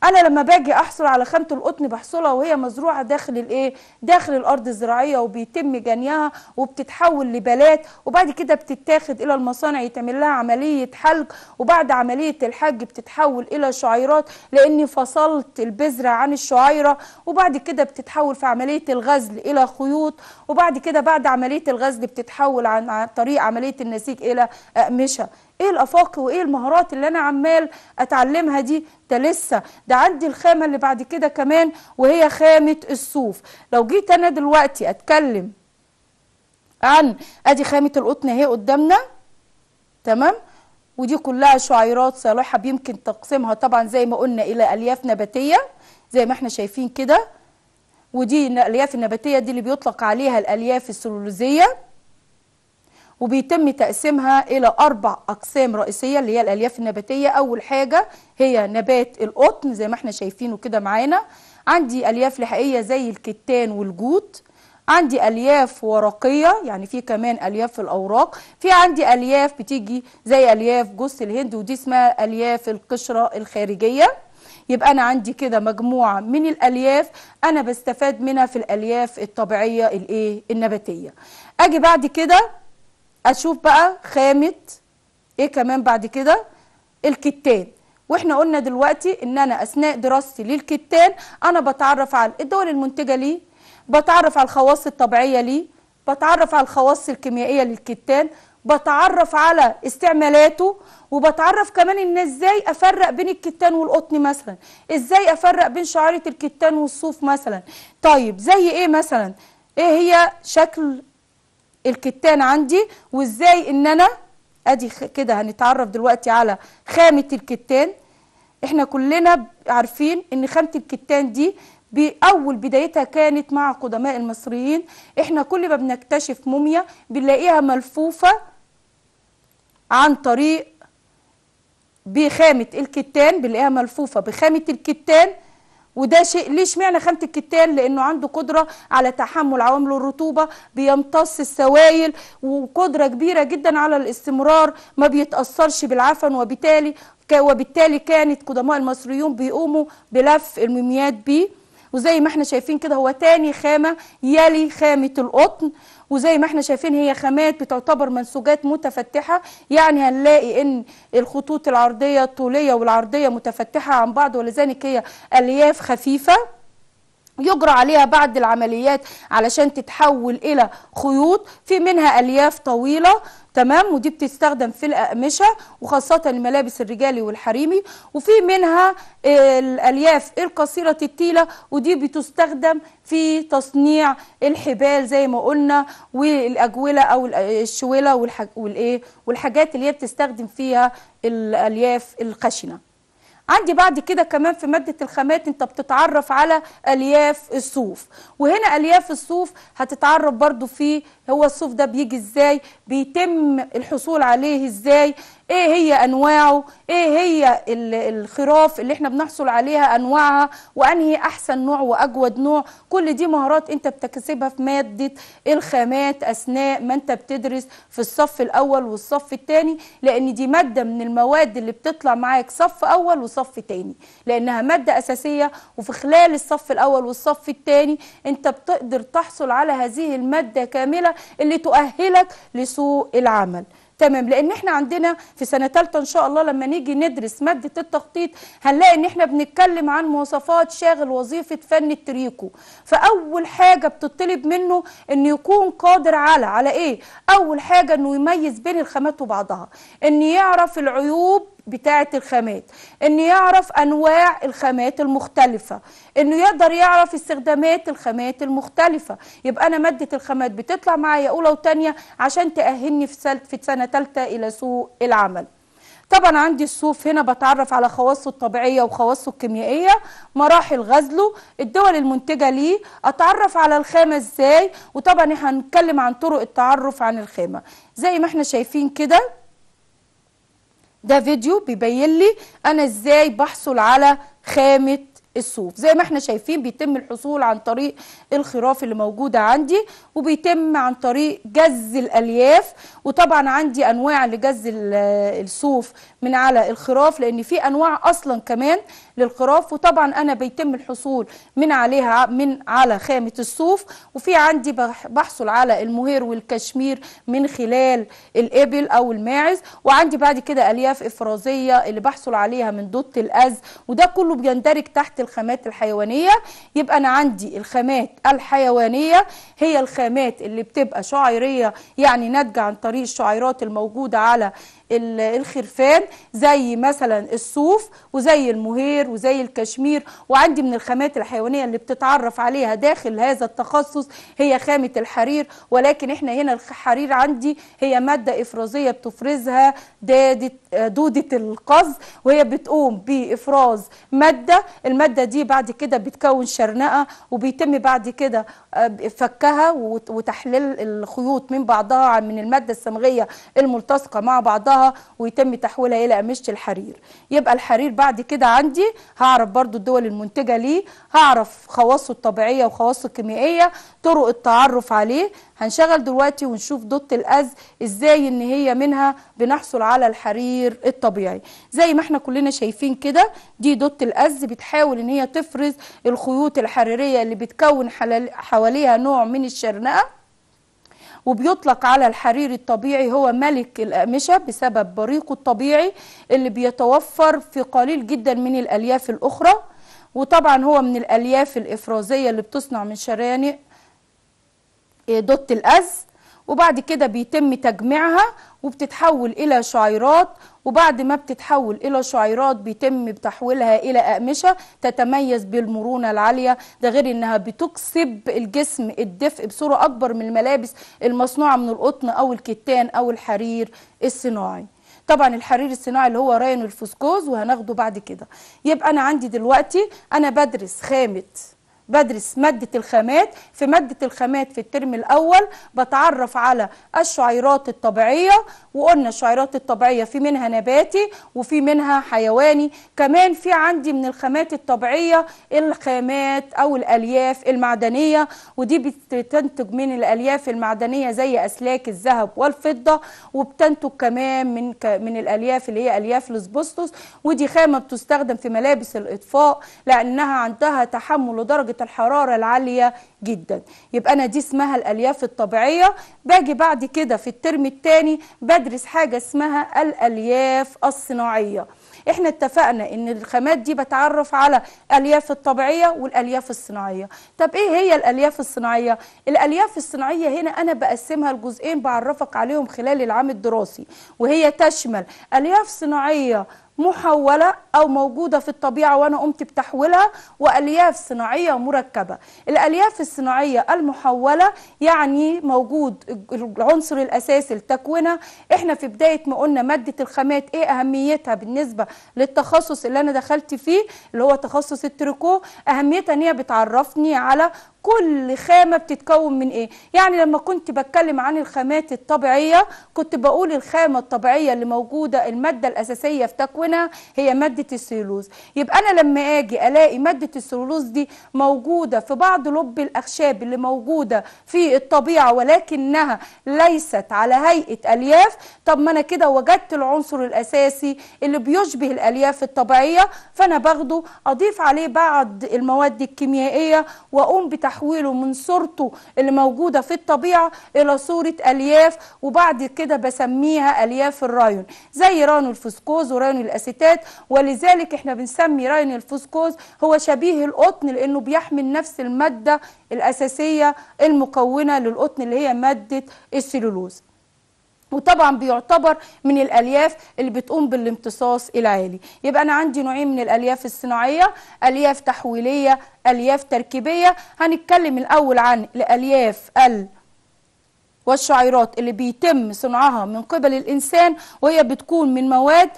انا لما باجي احصل على خامه القطن بحصلها وهي مزروعه داخل الايه داخل الارض الزراعيه وبيتم جنيها وبتتحول لبلات وبعد كده بتتاخد الى المصانع يتعمل لها عمليه حلق وبعد عمليه الحج بتتحول الى شعيرات لاني فصلت البذره عن الشعيره وبعد كده بتتحول في عمليه الغزل الى خيوط وبعد كده بعد عمليه الغزل بتتحول عن طريق عمليه النسيج الى اقمشه ايه الافاق وايه المهارات اللي انا عمال اتعلمها دي ده لسه ده عندي الخامه اللي بعد كده كمان وهي خامه الصوف لو جيت انا دلوقتي اتكلم عن ادي خامه القطن اهي قدامنا تمام ودي كلها شعيرات صالحه بيمكن تقسيمها طبعا زي ما قلنا الى الياف نباتيه زي ما احنا شايفين كده ودي الالياف النباتيه دي اللي بيطلق عليها الالياف السلولوزيه وبيتم تقسيمها إلى أربع أقسام رئيسية اللي هي الألياف النباتية أول حاجة هي نبات القطن زي ما احنا شايفينه كده معانا عندي ألياف لحقيقية زي الكتان والجوت عندي الياف ورقيه يعني في كمان الياف في الاوراق في عندي الياف بتيجي زي الياف جوز الهند ودي اسمها الياف القشره الخارجيه يبقى انا عندي كده مجموعه من الالياف انا بستفاد منها في الالياف الطبيعيه الايه النباتيه اجي بعد كده اشوف بقى خامه ايه كمان بعد كده الكتان واحنا قلنا دلوقتي ان انا اثناء دراستي للكتان انا بتعرف على الدول المنتجه ليه بتعرف على الخواص الطبيعيه ليه بتعرف على الخواص الكيميائيه للكتان بتعرف على استعمالاته وبتعرف كمان ان ازاي افرق بين الكتان والقطن مثلا ازاي افرق بين شعيره الكتان والصوف مثلا طيب زي ايه مثلا ايه هي شكل الكتان عندي وازاي ان انا ادي كده هنتعرف دلوقتي على خامه الكتان احنا كلنا عارفين ان خامه الكتان دي بأول بدايتها كانت مع قدماء المصريين احنا كل ما بنكتشف موميا بنلاقيها ملفوفة عن طريق بخامة الكتان بنلاقيها ملفوفة بخامة الكتان وده شيء ليه اشمعنى خامه الكتان لانه عنده قدره على تحمل عوامل الرطوبه بيمتص السوائل وقدره كبيره جدا على الاستمرار ما بيتاثرش بالعفن وبالتالي وبالتالي كانت قدماء المصريون بيقوموا بلف الموميات بيه وزي ما احنا شايفين كده هو تاني خامه يلي خامه القطن وزي ما احنا شايفين هي خامات بتعتبر منسوجات متفتحه يعني هنلاقي ان الخطوط العرضيه الطوليه والعرضيه متفتحه عن بعض ولذلك هي الياف خفيفه يجرى عليها بعد العمليات علشان تتحول الى خيوط في منها الياف طويله تمام ودي بتستخدم في الاقمشه وخاصه الملابس الرجالي والحريمي وفي منها الالياف القصيره التيله ودي بتستخدم في تصنيع الحبال زي ما قلنا والاجوله او الشويله والايه والحاجات اللي هي بتستخدم فيها الالياف الخشنه عندي بعد كده كمان في مادة الخامات انت بتتعرف على الياف الصوف وهنا الياف الصوف هتتعرف برضو في هو الصوف ده بيجي ازاي بيتم الحصول عليه ازاي ايه هي انواعه ايه هي الخراف اللي احنا بنحصل عليها انواعها وانهي احسن نوع واجود نوع كل دي مهارات انت بتكتسبها في ماده الخامات اثناء ما انت بتدرس في الصف الاول والصف الثاني لان دي ماده من المواد اللي بتطلع معاك صف اول وصف ثاني لانها ماده اساسيه وفي خلال الصف الاول والصف الثاني انت بتقدر تحصل على هذه الماده كامله اللي تؤهلك لسوق العمل تمام لان احنا عندنا في سنه ثالثه ان شاء الله لما نيجي ندرس ماده التخطيط هنلاقي ان احنا بنتكلم عن مواصفات شاغل وظيفه فن التريكو فاول حاجه بتطلب منه ان يكون قادر على على ايه اول حاجه انه يميز بين الخامات وبعضها ان يعرف العيوب بتاعة الخامات انه يعرف انواع الخامات المختلفة انه يقدر يعرف استخدامات الخامات المختلفة يبقى انا مادة الخامات بتطلع معايا اولى وثانيه عشان تأهلني في, في سنة ثالثه الى سوق العمل طبعا عندي الصوف هنا بتعرف على خواصه الطبيعيه وخواصه الكيميائيه مراحل غزله الدول المنتجه ليه اتعرف على الخامه ازاي وطبعا هنتكلم عن طرق التعرف عن الخامه زي ما احنا شايفين كده ده فيديو بيبين لي انا ازاي بحصل على خامه الصوف زي ما احنا شايفين بيتم الحصول عن طريق الخراف اللي موجودة عندي وبيتم عن طريق جز الألياف وطبعا عندي انواع لجز الصوف من على الخراف لان في انواع اصلا كمان للخراف وطبعا انا بيتم الحصول من عليها من على خامه الصوف وفي عندي بحصل على المهير والكشمير من خلال الابل او الماعز وعندي بعد كده الياف افرازيه اللي بحصل عليها من دوت الاز وده كله بيندرج تحت الخامات الحيوانيه يبقى انا عندي الخامات الحيوانيه هي الخامات اللي بتبقى شعيريه يعني ناتجه عن طريق الشعيرات الموجودة على الخرفان زي مثلا الصوف وزي المهير وزي الكشمير وعندي من الخامات الحيوانية اللي بتتعرف عليها داخل هذا التخصص هي خامة الحرير ولكن احنا هنا الحرير عندي هي مادة إفرازية بتفرزها دادة دودة القز وهي بتقوم بإفراز مادة المادة دي بعد كده بتكون شرنقة وبيتم بعد كده آه، فكها وتحليل الخيوط من بعضها من المادة الصمغية الملتصقة مع بعضها بعضها ويتم تحويلها الى قماشه الحرير يبقى الحرير بعد كده عندي هعرف برضو الدول المنتجه ليه هعرف خواصه الطبيعيه وخواصه الكيميائيه طرق التعرف عليه هنشغل دلوقتي ونشوف دوت الاز ازاي ان هي منها بنحصل على الحرير الطبيعي زي ما احنا كلنا شايفين كده دي دوت الاز بتحاول ان هي تفرز الخيوط الحريريه اللي بتكون حواليها نوع من الشرنقه وبيطلق على الحرير الطبيعي هو ملك الأقمشة بسبب بريقه الطبيعي اللي بيتوفر في قليل جدا من الألياف الأخرى وطبعا هو من الألياف الإفرازية اللي بتصنع من شرانق دوت الأز وبعد كده بيتم تجميعها وبتتحول إلى شعيرات وبعد ما بتتحول إلى شعيرات بيتم بتحويلها إلى أقمشة تتميز بالمرونة العالية ده غير إنها بتكسب الجسم الدفء بصورة أكبر من الملابس المصنوعة من القطن أو الكتان أو الحرير الصناعي طبعا الحرير الصناعي اللي هو راين الفسكوز وهناخده بعد كده يبقى أنا عندي دلوقتي أنا بدرس خامة بدرس مادة الخامات في مادة الخامات في الترم الأول بتعرف على الشعيرات الطبيعية وقلنا الشعيرات الطبيعية في منها نباتي وفي منها حيواني كمان في عندي من الخامات الطبيعية الخامات أو الألياف المعدنية ودي بتنتج من الألياف المعدنية زي أسلاك الذهب والفضة وبتنتج كمان من ك... من الألياف اللي هي ألياف الأسبسطس ودي خامة بتستخدم في ملابس الإطفاء لأنها عندها تحمل لدرجة الحرارة العالية جدا يبقى أنا دي اسمها الألياف الطبيعية باجي بعد كده في الترم الثاني بدرس حاجة اسمها الألياف الصناعية احنا اتفقنا ان الخامات دي بتعرف على الالياف الطبيعيه والالياف الصناعيه طب ايه هي الالياف الصناعيه الالياف الصناعيه هنا انا بقسمها لجزئين بعرفك عليهم خلال العام الدراسي وهي تشمل الياف صناعيه محولة أو موجودة في الطبيعة وأنا قمت بتحويلها وألياف صناعية مركبة الألياف الصناعية المحولة يعني موجود العنصر الأساسي لتكوينها إحنا في بداية ما قلنا مادة الخامات إيه أهميتها بالنسبة للتخصص اللي أنا دخلت فيه اللي هو تخصص التريكو أهميتها إن هي بتعرفني على كل خامة بتتكون من ايه يعني لما كنت بتكلم عن الخامات الطبيعية كنت بقول الخامة الطبيعية اللي موجودة المادة الأساسية في تكوينها مكونه هي ماده السيلوز يبقى انا لما اجي الاقي ماده السيلوز دي موجوده في بعض لب الاخشاب اللي موجوده في الطبيعه ولكنها ليست على هيئه الياف طب ما انا كده وجدت العنصر الاساسي اللي بيشبه الالياف الطبيعيه فانا باخده اضيف عليه بعض المواد الكيميائيه واقوم بتحويله من صورته اللي موجوده في الطبيعه الى صوره الياف وبعد كده بسميها الياف الرايون زي رانو الفسكوز ورانو الأسيتات ولذلك احنا بنسمي راين الفوسكوز هو شبيه القطن لأنه بيحمل نفس المادة الأساسية المكونة للقطن اللي هي مادة السلولوز وطبعا بيعتبر من الالياف اللي بتقوم بالامتصاص العالي يبقى انا عندي نوعين من الالياف الصناعيه الياف تحويليه الياف تركيبيه هنتكلم الاول عن الالياف ال والشعيرات اللي بيتم صنعها من قبل الإنسان وهي بتكون من مواد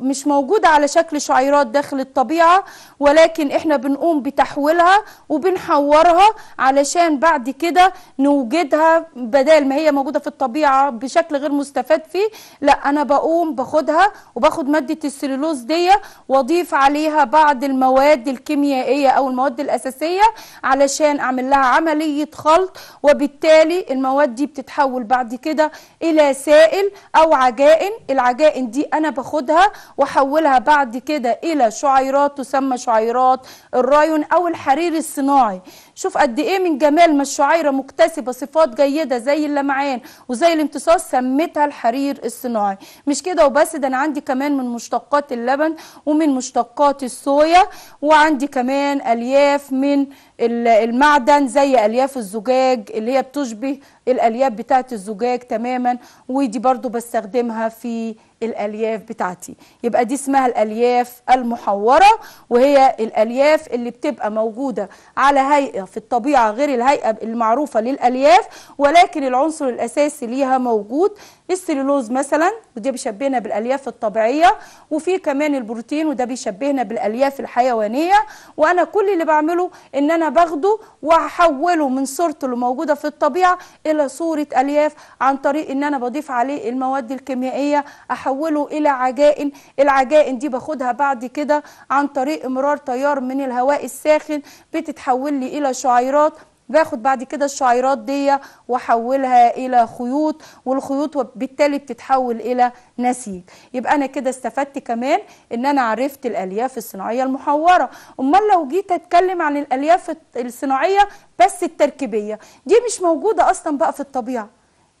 مش موجودة على شكل شعيرات داخل الطبيعة ولكن إحنا بنقوم بتحويلها وبنحورها علشان بعد كده نوجدها بدل ما هي موجودة في الطبيعة بشكل غير مستفاد فيه لا أنا بقوم باخدها وباخد مادة السليلوز دي واضيف عليها بعض المواد الكيميائية أو المواد الأساسية علشان أعمل لها عملية خلط وبالتالي المواد دي بتت بتتحول بعد كده الى سائل او عجائن العجائن دي انا باخدها واحولها بعد كده الى شعيرات تسمى شعيرات الرايون او الحرير الصناعي شوف قد ايه من جمال ما الشعيره مكتسبه صفات جيده زي اللمعان وزي الامتصاص سميتها الحرير الصناعي مش كده وبس ده انا عندي كمان من مشتقات اللبن ومن مشتقات الصويا وعندي كمان الياف من المعدن زي الياف الزجاج اللي هي بتشبه الالياف بتاعت الزجاج تماما ودي برضو بستخدمها في الالياف بتاعتي يبقى دي اسمها الالياف المحوره وهي الالياف اللي بتبقى موجوده على هيئه في الطبيعه غير الهيئه المعروفه للالياف ولكن العنصر الاساسي ليها موجود السيلولوز مثلا وده بيشبهنا بالالياف الطبيعيه وفي كمان البروتين وده بيشبهنا بالالياف الحيوانيه وانا كل اللي بعمله ان انا باخده وهحوله من صورته اللي موجوده في الطبيعه الى صوره الياف عن طريق ان انا بضيف عليه المواد الكيميائيه احوله الى عجائن العجائن دي باخدها بعد كده عن طريق امرار تيار من الهواء الساخن بتتحول لي الى شعيرات باخد بعد كده الشعيرات دي واحولها الى خيوط والخيوط وبالتالي بتتحول الى نسيج يبقى انا كده استفدت كمان ان انا عرفت الالياف الصناعيه المحوره امال لو جيت اتكلم عن الالياف الصناعيه بس التركيبيه دي مش موجوده اصلا بقى في الطبيعه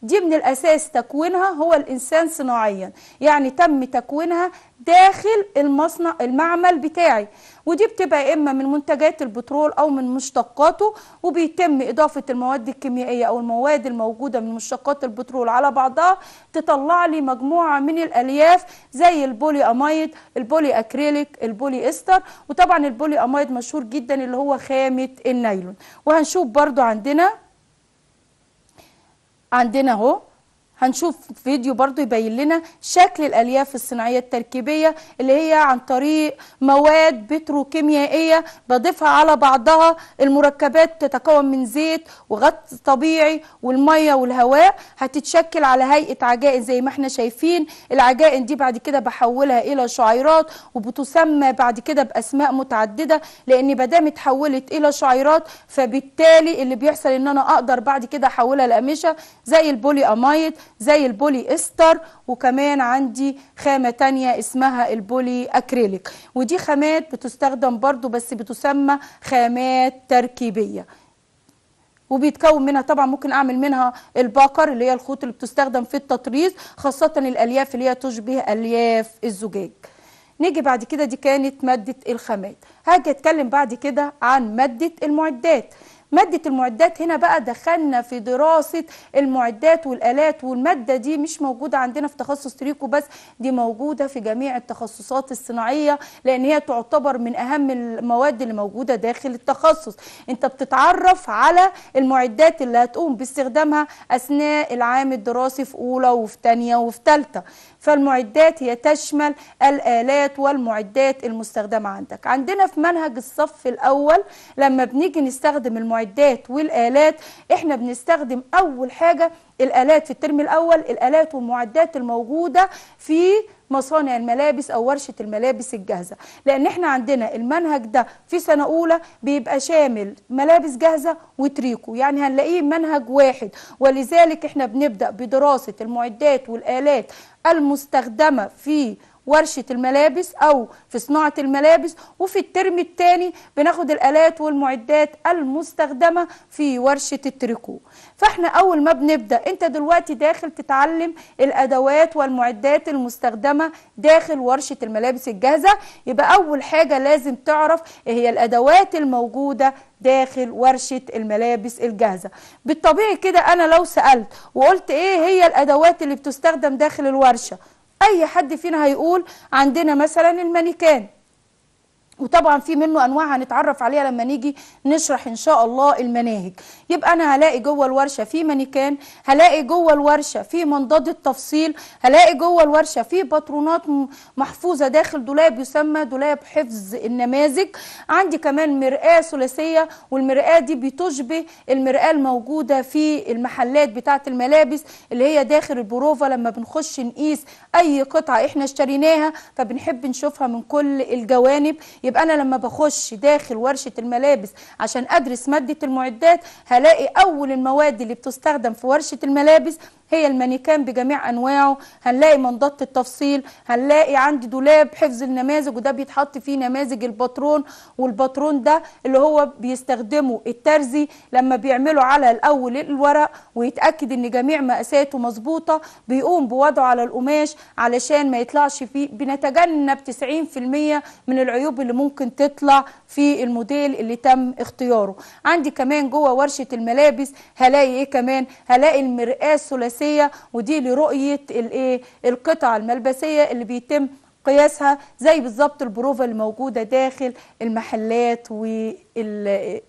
دي من الأساس تكوينها هو الإنسان صناعيا يعني تم تكوينها داخل المصنع المعمل بتاعي ودي بتبقى إما من منتجات البترول أو من مشتقاته وبيتم إضافة المواد الكيميائية أو المواد الموجودة من مشتقات البترول على بعضها تطلع لي مجموعة من الألياف زي البولي أمايد البولي أكريليك البولي إستر وطبعا البولي أمايد مشهور جدا اللي هو خامة النايلون وهنشوف برضو عندنا and then a ho هنشوف فيديو برضو يبين لنا شكل الألياف الصناعية التركيبية اللي هي عن طريق مواد بتروكيميائية بضيفها على بعضها المركبات تتكون من زيت وغطس طبيعي والمية والهواء هتتشكل على هيئة عجائن زي ما احنا شايفين العجائن دي بعد كده بحولها إلى شعيرات وبتسمى بعد كده بأسماء متعددة لأن بدام اتحولت إلى شعيرات فبالتالي اللي بيحصل إن أنا أقدر بعد كده أحولها لأمشة زي البولي أمايد زي البولي استر وكمان عندي خامة تانية اسمها البولي أكريليك ودي خامات بتستخدم برضو بس بتسمى خامات تركيبية وبيتكون منها طبعا ممكن اعمل منها البقر اللي هي الخوط اللي بتستخدم في التطريز خاصة الالياف اللي هي تشبه الياف الزجاج نيجي بعد كده دي كانت مادة الخامات هاجي اتكلم بعد كده عن مادة المعدات ماده المعدات هنا بقى دخلنا في دراسه المعدات والالات والماده دي مش موجوده عندنا في تخصص تريكو بس دي موجوده في جميع التخصصات الصناعيه لان هي تعتبر من اهم المواد اللي موجوده داخل التخصص انت بتتعرف على المعدات اللي هتقوم باستخدامها اثناء العام الدراسي في اولى وفي تانية وفي ثالثه فالمعدات هي تشمل الآلات والمعدات المستخدمة عندك عندنا في منهج الصف الأول لما بنيجي نستخدم المعدات والآلات احنا بنستخدم أول حاجة الآلات في الترم الأول الآلات والمعدات الموجودة في مصانع الملابس او ورشه الملابس الجاهزه لان احنا عندنا المنهج ده في سنه اولى بيبقى شامل ملابس جاهزه وتريكو يعني هنلاقيه منهج واحد ولذلك احنا بنبدا بدراسه المعدات والالات المستخدمه في ورشه الملابس او في صناعه الملابس وفي الترم الثاني بناخد الالات والمعدات المستخدمه في ورشه التريكو فاحنا اول ما بنبدا انت دلوقتي داخل تتعلم الادوات والمعدات المستخدمه داخل ورشه الملابس الجاهزه يبقى اول حاجه لازم تعرف إيه هي الادوات الموجوده داخل ورشة الملابس الجاهزة بالطبيعي كده أنا لو سألت وقلت إيه هي الأدوات اللي بتستخدم داخل الورشة اي حد فينا هيقول عندنا مثلا المانيكان وطبعا في منه انواع هنتعرف عليها لما نيجي نشرح ان شاء الله المناهج يبقى انا هلاقي جوه الورشه في مانيكان هلاقي جوه الورشه في منضده تفصيل هلاقي جوه الورشه في باترونات محفوظه داخل دولاب يسمى دولاب حفظ النماذج عندي كمان مرآه ثلاثيه والمرآه دي بتشبه المرآه الموجوده في المحلات بتاعه الملابس اللي هي داخل البروفا لما بنخش نقيس اي قطعه احنا اشتريناها فبنحب نشوفها من كل الجوانب يبقى انا لما بخش داخل ورشه الملابس عشان ادرس ماده المعدات هلاقي اول المواد اللي بتستخدم في ورشه الملابس هي المانيكان بجميع انواعه هنلاقي منضده التفصيل هنلاقي عندي دولاب حفظ النماذج وده بيتحط فيه نماذج الباترون والباترون ده اللي هو بيستخدمه الترزي لما بيعمله على الاول الورق ويتاكد ان جميع مقاساته مظبوطه بيقوم بوضعه على القماش علشان ما يطلعش فيه بنتجنب 90% من العيوب اللي ممكن تطلع في الموديل اللي تم اختياره عندي كمان جوه ورشه الملابس هلاقي ايه كمان هلاقي المرآه الثلاثيه الملبسيه ودي لرؤيه الايه القطع الملبسيه اللي بيتم قياسها زي بالظبط البروفه الموجوده داخل المحلات وال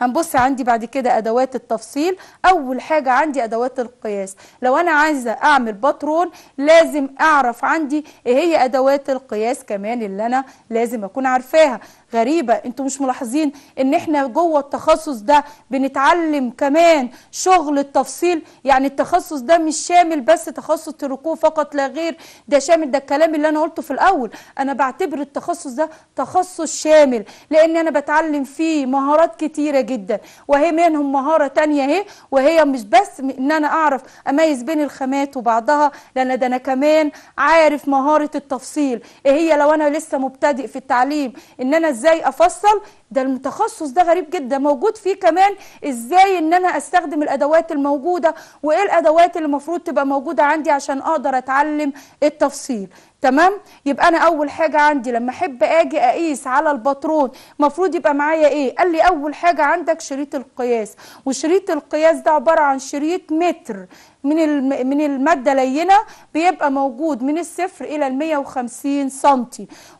هنبص عندي بعد كده ادوات التفصيل اول حاجه عندي ادوات القياس لو انا عايزه اعمل باترون لازم اعرف عندي ايه هي ادوات القياس كمان اللي انا لازم اكون عارفاها غريبه انتوا مش ملاحظين ان احنا جوه التخصص ده بنتعلم كمان شغل التفصيل يعني التخصص ده مش شامل بس تخصص الركوب فقط لا غير ده شامل ده الكلام اللي انا قلته في الاول انا بعتبر التخصص ده تخصص شامل لان انا بتعلم فيه مهارات كتيره جدا وهي منهم مهاره تانية اهي وهي مش بس ان انا اعرف اميز بين الخامات وبعضها لان ده انا كمان عارف مهاره التفصيل ايه هي لو انا لسه مبتدئ في التعليم ان انا ازاي افصل ده المتخصص ده غريب جدا موجود فيه كمان ازاي ان انا استخدم الادوات الموجوده وايه الادوات اللي المفروض تبقى موجوده عندي عشان اقدر اتعلم التفصيل تمام يبقى انا اول حاجه عندي لما احب اجي اقيس على الباترون المفروض يبقى معايا ايه قال لي اول حاجه عندك شريط القياس وشريط القياس ده عباره عن شريط متر من من الماده لينه بيبقى موجود من الصفر الى ال 150 سم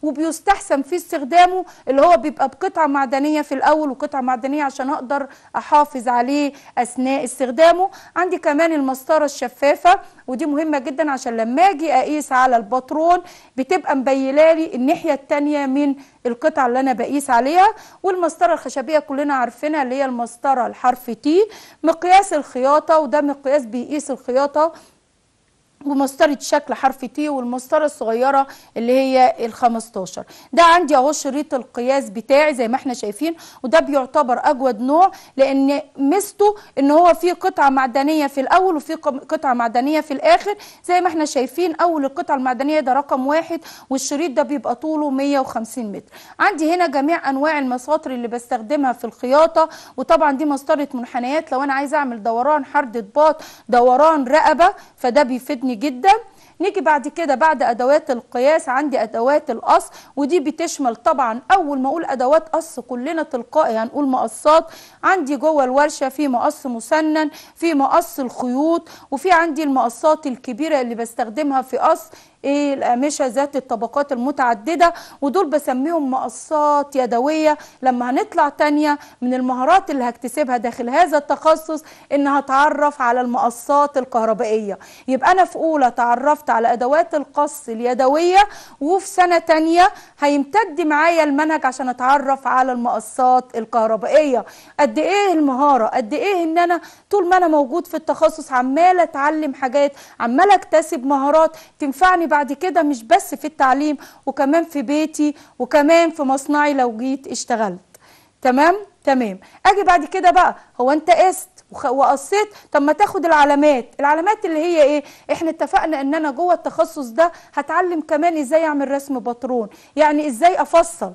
وبيستحسن في استخدامه اللي هو بيبقى بقطعه معدنيه في الاول وقطعه معدنيه عشان اقدر احافظ عليه اثناء استخدامه عندي كمان المسطره الشفافه ودي مهمه جدا عشان لما اجي اقيس على الباترون بتبقى مبينه لي الناحيه التانية من القطعه اللي انا بقيس عليها والمسطره الخشبيه كلنا عارفينها اللي هي المسطره الحرف تي مقياس الخياطه وده مقياس بيقيس الخياطه ومسطرة شكل حرف تي والمسطره الصغيره اللي هي ال15 ده عندي اهو شريط القياس بتاعي زي ما احنا شايفين وده بيعتبر اجود نوع لان ميزته ان هو في قطعه معدنيه في الاول وفي قطعه معدنيه في الاخر زي ما احنا شايفين اول القطعه المعدنيه ده رقم واحد والشريط ده بيبقى طوله 150 متر عندي هنا جميع انواع المساطر اللي بستخدمها في الخياطه وطبعا دي مسطره منحنيات لو انا عايزه اعمل دوران حرد باط دوران رقبه فده بيفيدني متقني جدا نيجي بعد كده بعد ادوات القياس عندي ادوات القص ودي بتشمل طبعا اول ما اقول ادوات قص كلنا تلقائي هنقول مقصات عندي جوه الورشه في مقص مسنن في مقص الخيوط وفي عندي المقصات الكبيره اللي بستخدمها في قص ايه الأقمشة ذات الطبقات المتعددة ودول بسميهم مقصات يدوية لما هنطلع تانية من المهارات اللي هكتسبها داخل هذا التخصص ان هتعرف على المقصات الكهربائية يبقى أنا في أولى تعرفت على أدوات القص اليدوية وفي سنة تانية هيمتد معايا المنهج عشان أتعرف على المقصات الكهربائية قد ايه المهارة قد ايه ان أنا طول ما أنا موجود في التخصص عمال أتعلم حاجات عمال أكتسب مهارات تنفعني بعد كده مش بس في التعليم وكمان في بيتي وكمان في مصنعي لو جيت اشتغلت تمام تمام اجي بعد كده بقى هو انت قست وقصيت طب ما تاخد العلامات العلامات اللي هي ايه احنا اتفقنا ان انا جوه التخصص ده هتعلم كمان ازاي اعمل رسم باترون يعني ازاي افصل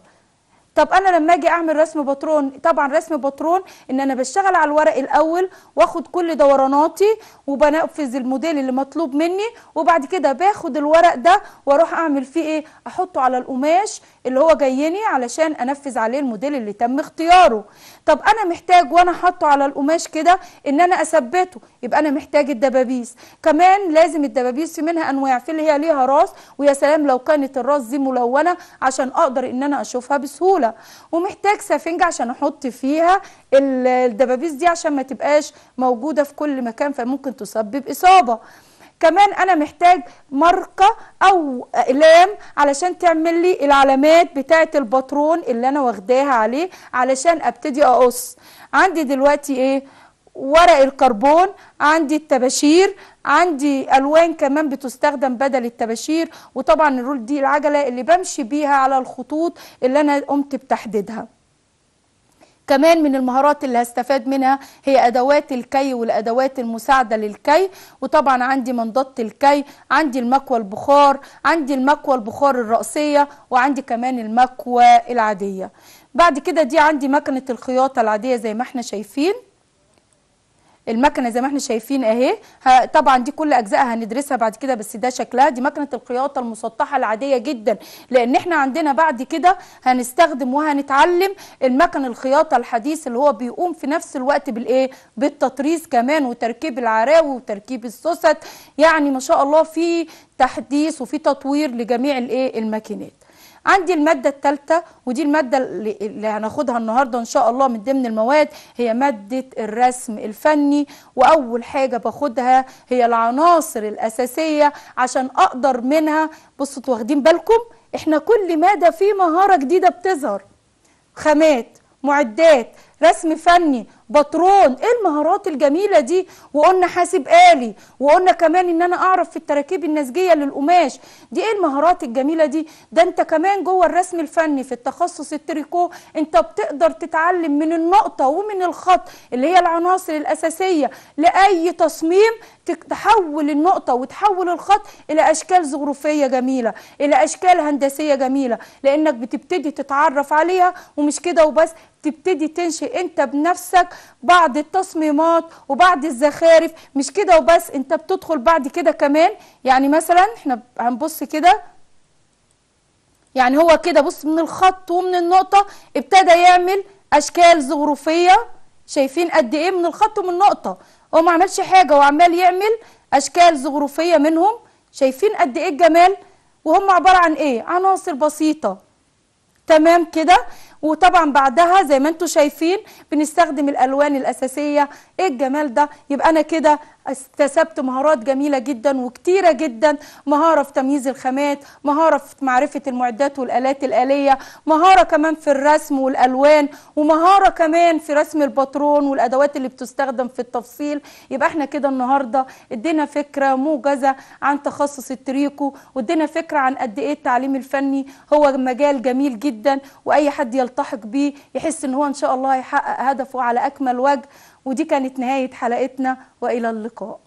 طب انا لما اجي اعمل رسم باترون طبعا رسم باترون ان انا بشتغل على الورق الاول واخد كل دوراناتي وبنفذ الموديل اللي مطلوب مني وبعد كده باخد الورق ده واروح اعمل فيه ايه احطه على القماش اللي هو جايني علشان انفذ عليه الموديل اللي تم اختياره طب انا محتاج وانا حاطه على القماش كده ان انا اثبته يبقى انا محتاج الدبابيس كمان لازم الدبابيس في منها انواع في اللي هي ليها راس ويا سلام لو كانت الراس دي ملونه عشان اقدر ان انا اشوفها بسهوله ومحتاج سفنج عشان احط فيها الدبابيس دي عشان ما تبقاش موجوده في كل مكان فممكن تسبب اصابه كمان انا محتاج مرقه او اقلام علشان تعمل لي العلامات بتاعه الباترون اللي انا واخداها عليه علشان ابتدي اقص عندي دلوقتي ايه ورق الكربون عندي التباشير عندي الوان كمان بتستخدم بدل التباشير وطبعا الرول دي العجله اللي بمشي بيها على الخطوط اللي انا قمت بتحديدها كمان من المهارات اللي هستفاد منها هي أدوات الكي والأدوات المساعدة للكي وطبعا عندي منضدة الكي عندي المكوى البخار عندي المكوى البخار الرأسية وعندي كمان المكوى العادية بعد كده دي عندي مكنة الخياطة العادية زي ما احنا شايفين المكنه زي ما احنا شايفين اهي طبعا دي كل اجزائها هندرسها بعد كده بس ده شكلها دي مكنه الخياطه المسطحه العاديه جدا لان احنا عندنا بعد كده هنستخدم وهنتعلم المكن الخياطه الحديث اللي هو بيقوم في نفس الوقت بالايه بالتطريز كمان وتركيب العراوي وتركيب السوست يعني ما شاء الله في تحديث وفي تطوير لجميع الايه الماكينات عندي المادة الثالثة ودي المادة اللي هناخدها النهاردة إن شاء الله من ضمن المواد هي مادة الرسم الفني وأول حاجة باخدها هي العناصر الأساسية عشان أقدر منها بصوا انتوا واخدين بالكم إحنا كل مادة في مهارة جديدة بتظهر خامات معدات رسم فني بطرون ايه المهارات الجميله دي وقلنا حاسب آلي وقلنا كمان ان انا اعرف في التراكيب النسجيه للقماش دي ايه المهارات الجميله دي ده انت كمان جوه الرسم الفني في التخصص التريكو انت بتقدر تتعلم من النقطه ومن الخط اللي هي العناصر الاساسيه لاي تصميم تحول النقطة وتحول الخط إلى أشكال زخرفية جميلة إلى أشكال هندسية جميلة لأنك بتبتدي تتعرف عليها ومش كده وبس تبتدي تنشئ انت بنفسك بعض التصميمات وبعض الزخارف مش كده وبس انت بتدخل بعد كده كمان يعني مثلا احنا هنبص كده يعني هو كده بص من الخط ومن النقطة ابتدى يعمل اشكال زغروفية شايفين قد ايه من الخط ومن النقطة هو ما عملش حاجة وعمال يعمل اشكال زغروفية منهم شايفين قد ايه الجمال وهم عبارة عن ايه عناصر بسيطة تمام كده وطبعا بعدها زي ما انتم شايفين بنستخدم الالوان الاساسيه ايه الجمال ده يبقى انا كده اكتسبت مهارات جميله جدا وكتيره جدا مهاره في تمييز الخامات مهاره في معرفه المعدات والالات الاليه مهاره كمان في الرسم والالوان ومهاره كمان في رسم الباترون والادوات اللي بتستخدم في التفصيل يبقى احنا كده النهارده ادينا فكره موجزه عن تخصص التريكو وادينا فكره عن قد ايه التعليم الفني هو مجال جميل جدا واي حد يلتحق بيه يحس ان هو ان شاء الله هيحقق هدفه على اكمل وجه ودي كانت نهاية حلقتنا وإلى اللقاء